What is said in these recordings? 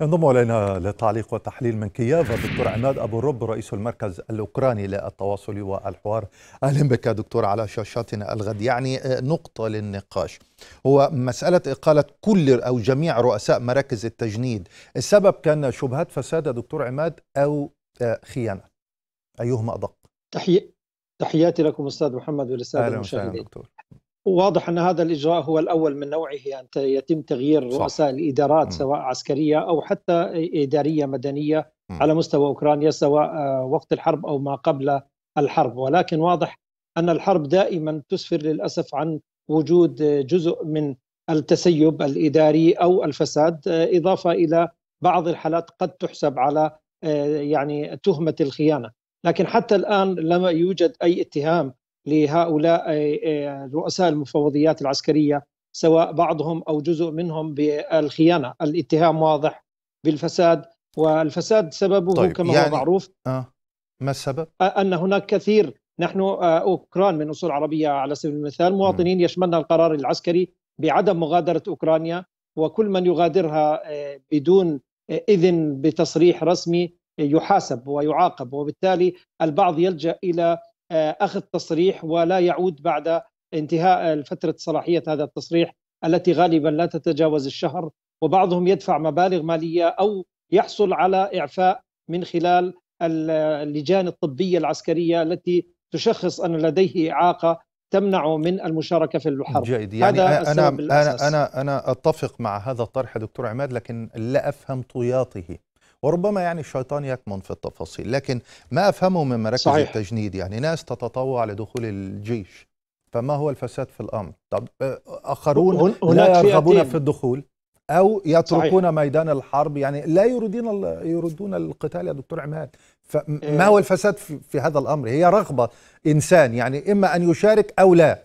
انضموا الينا للتعليق والتحليل من كييف الدكتور عماد ابو الرب رئيس المركز الاوكراني للتواصل والحوار اهلا بك دكتور على شاشاتنا الغد يعني آه، نقطه للنقاش هو مساله اقاله كل او جميع رؤساء مراكز التجنيد السبب كان شبهات فساد دكتور عماد او آه، خيانه ايهما ادق تحيه تحياتي لكم استاذ محمد وللساده المشاهدين دكتور. واضح ان هذا الاجراء هو الاول من نوعه ان يعني يتم تغيير رؤساء الادارات سواء عسكريه او حتى اداريه مدنيه على مستوى اوكرانيا سواء آه، وقت الحرب او ما قبل الحرب ولكن واضح ان الحرب دائما تسفر للاسف عن وجود جزء من التسيب الاداري او الفساد آه، اضافه الى بعض الحالات قد تحسب على آه، يعني تهمه الخيانه لكن حتى الان لم يوجد اي اتهام لهؤلاء رؤساء المفوضيات العسكريه سواء بعضهم او جزء منهم بالخيانه، الاتهام واضح بالفساد والفساد سببه طيب كما يعني هو معروف آه ما السبب؟ ان هناك كثير نحن آه، اوكران من اصول عربيه على سبيل المثال مواطنين يشملنا القرار العسكري بعدم مغادره اوكرانيا وكل من يغادرها آه، بدون آه، اذن بتصريح رسمي يحاسب ويعاقب وبالتالي البعض يلجا الى آه، اخذ تصريح ولا يعود بعد انتهاء فتره صلاحيه هذا التصريح التي غالبا لا تتجاوز الشهر وبعضهم يدفع مبالغ ماليه او يحصل على اعفاء من خلال اللجان الطبيه العسكريه التي تشخص ان لديه اعاقه تمنعه من المشاركه في الحرب جيد يعني هذا أنا, أنا, أنا, أنا أتفق مع هذا الطرح دكتور عماد لكن لا أفهم طياته وربما يعني الشيطان يكمن في التفاصيل لكن ما أفهمه من مراكز صحيح. التجنيد يعني ناس تتطوع لدخول الجيش فما هو الفساد في الأمر طب آه، آخرون لا يرغبون في الدخول أو يتركون صحيح. ميدان الحرب يعني لا يريدون يريدون القتال يا دكتور عماد فما إيه. هو الفساد في هذا الأمر هي رغبة إنسان يعني إما أن يشارك أو لا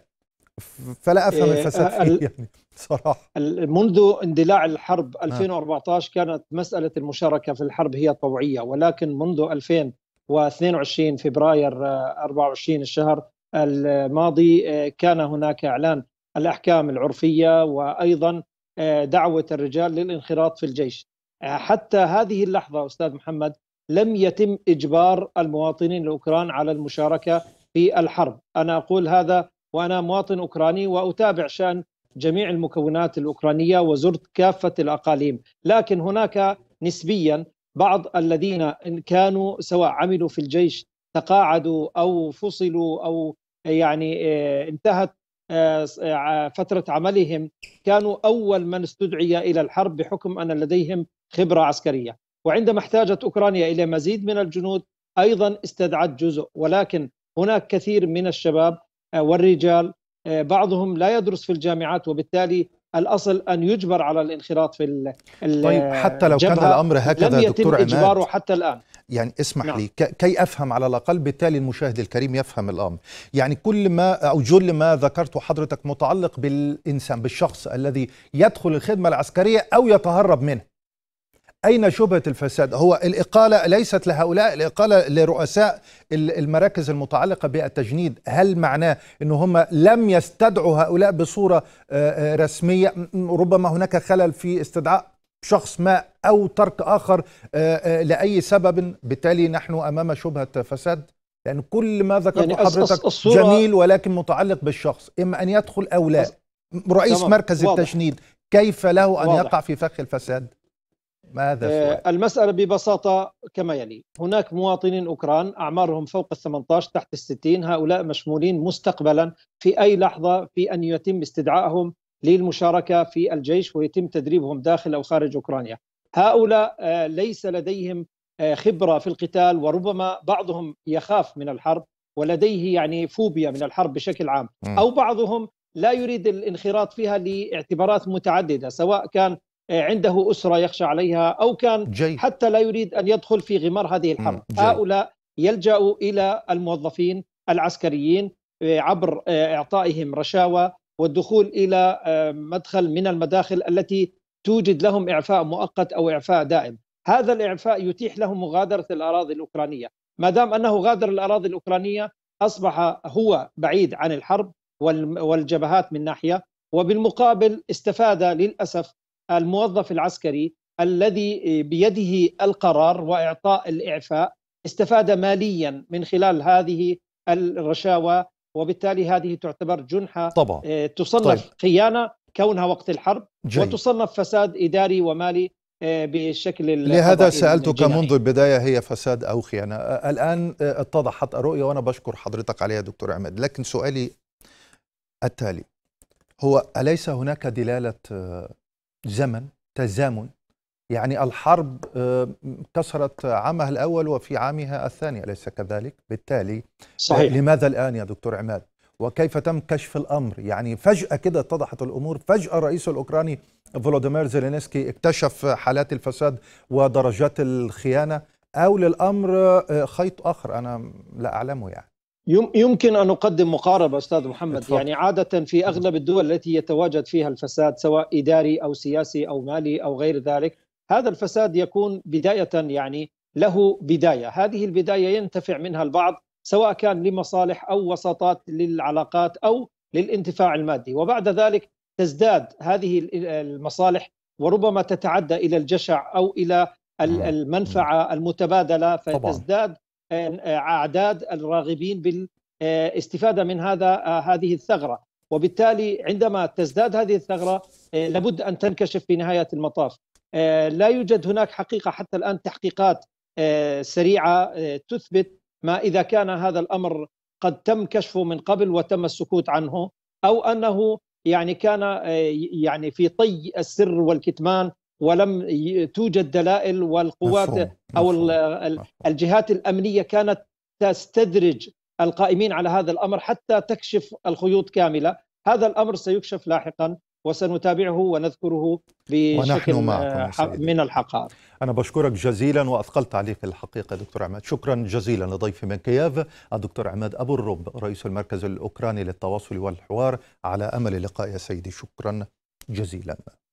فلا أفهم إيه، الفساد آه، فيه يعني صراحه منذ اندلاع الحرب 2014 نعم. كانت مساله المشاركه في الحرب هي طوعيه ولكن منذ 2022 فبراير 24 آه، الشهر الماضي آه، كان هناك اعلان الاحكام العرفيه وايضا آه، دعوه الرجال للانخراط في الجيش حتى هذه اللحظه استاذ محمد لم يتم اجبار المواطنين الاوكران على المشاركه في الحرب انا اقول هذا وانا مواطن اوكراني واتابع شان جميع المكونات الاوكرانيه وزرت كافه الاقاليم، لكن هناك نسبيا بعض الذين كانوا سواء عملوا في الجيش تقاعدوا او فصلوا او يعني آه، انتهت آه، آه، فتره عملهم كانوا اول من استدعي الى الحرب بحكم ان لديهم خبره عسكريه، وعندما احتاجت اوكرانيا الى مزيد من الجنود ايضا استدعت جزء ولكن هناك كثير من الشباب والرجال آه، بعضهم لا يدرس في الجامعات وبالتالي الاصل ان يجبر على الانخراط في طيب حتى لو كان الامر هكذا لم يتم دكتور عماد اجباره حتى الان يعني اسمح نعم. لي كي افهم على الاقل بالتالي المشاهد الكريم يفهم الامر يعني كل ما او جل ما ذكرته حضرتك متعلق بالانسان بالشخص الذي يدخل الخدمه العسكريه او يتهرب منها أين شبهة الفساد؟ هو الإقالة ليست لهؤلاء الإقالة لرؤساء المراكز المتعلقة بالتجنيد هل معناه أن هم لم يستدعوا هؤلاء بصورة آه، آه، رسمية ربما هناك خلل في استدعاء شخص ما أو ترك آخر آه، لأي سبب بالتالي نحن أمام شبهة فساد لأن كل ما ذكرته يعني حضرتك جميل ولكن متعلق بالشخص إما أن يدخل أو لا رئيس مركز التجنيد كيف له أن يقع في فخ الفساد؟ ماذا آه، سؤال؟ المسألة ببساطة كما يلي هناك مواطنين أوكران أعمارهم فوق ال 18 تحت ال 60 هؤلاء مشمولين مستقبلا في أي لحظة في أن يتم استدعائهم للمشاركة في الجيش ويتم تدريبهم داخل أو خارج أوكرانيا هؤلاء آه، ليس لديهم آه، خبرة في القتال وربما بعضهم يخاف من الحرب ولديه يعني فوبيا من الحرب بشكل عام أو بعضهم لا يريد الانخراط فيها لاعتبارات متعددة سواء كان آه، عنده أسرة يخشى عليها أو كان جيد. حتى لا يريد أن يدخل في غمار هذه الحرب هؤلاء يلجأوا إلى الموظفين العسكريين آه، عبر آه، إعطائهم رشاوى والدخول إلى مدخل من المداخل التي توجد لهم إعفاء مؤقت أو إعفاء دائم هذا الإعفاء يتيح لهم مغادرة الأراضي الأوكرانية ما دام أنه غادر الأراضي الأوكرانية أصبح هو بعيد عن الحرب والجبهات من ناحية وبالمقابل استفاد للأسف الموظف العسكري الذي بيده القرار واعطاء الاعفاء استفاد ماليا من خلال هذه الرشاوى وبالتالي هذه تعتبر جنحه طبعا. آه، تصنف طيب. خيانه كونها وقت الحرب جاي. وتصنف فساد اداري ومالي آه، بشكل لهذا سألتك الجنائي. منذ البداية هي فساد أو خيانة آه، الآن اتضحت الرؤية وأنا بشكر حضرتك عليها دكتور عماد لكن سؤالي التالي هو أليس هناك دلالة زمن تزامن يعني الحرب كسرت آه، عامها الأول وفي عامها الثاني أليس كذلك؟ بالتالي آه، صحيح. لماذا الآن يا دكتور عماد؟ وكيف تم كشف الأمر؟ يعني فجأة كده اتضحت الأمور فجأة الرئيس الأوكراني فولوديمير زيلينسكي اكتشف حالات الفساد ودرجات الخيانة أو للأمر آه، خيط آخر أنا لا أعلمه يعني يمكن ان اقدم مقاربه استاذ محمد اتفضل. يعني عاده في اغلب الدول التي يتواجد فيها الفساد سواء اداري او سياسي او مالي او غير ذلك هذا الفساد يكون بدايه يعني له بدايه هذه البدايه ينتفع منها البعض سواء كان لمصالح او وساطات للعلاقات او للانتفاع المادي وبعد ذلك تزداد هذه المصالح وربما تتعدى الى الجشع او الى نعم. المنفعه المتبادله فتزداد طبعا. آه، آه، اعداد الراغبين بالاستفاده من هذا آه، هذه الثغره وبالتالي عندما تزداد هذه الثغره لابد ان تنكشف في نهايه المطاف لا يوجد هناك حقيقه حتى الان تحقيقات سريعه تثبت ما اذا كان هذا الامر قد تم كشفه من قبل وتم السكوت عنه او انه يعني كان يعني في طي السر والكتمان ولم توجد دلائل والقوات مفهوم. او مفهوم. الجهات الامنيه كانت تستدرج القائمين على هذا الامر حتى تكشف الخيوط كامله، هذا الامر سيكشف لاحقا وسنتابعه ونذكره بشكل آه، من الحقائق أنا بشكرك جزيلا وأثقلت عليك الحقيقة دكتور عماد شكرا جزيلا لضيفي من كييف الدكتور عماد أبو الرب رئيس المركز الأوكراني للتواصل والحوار على أمل لقاء يا سيدي شكرا جزيلا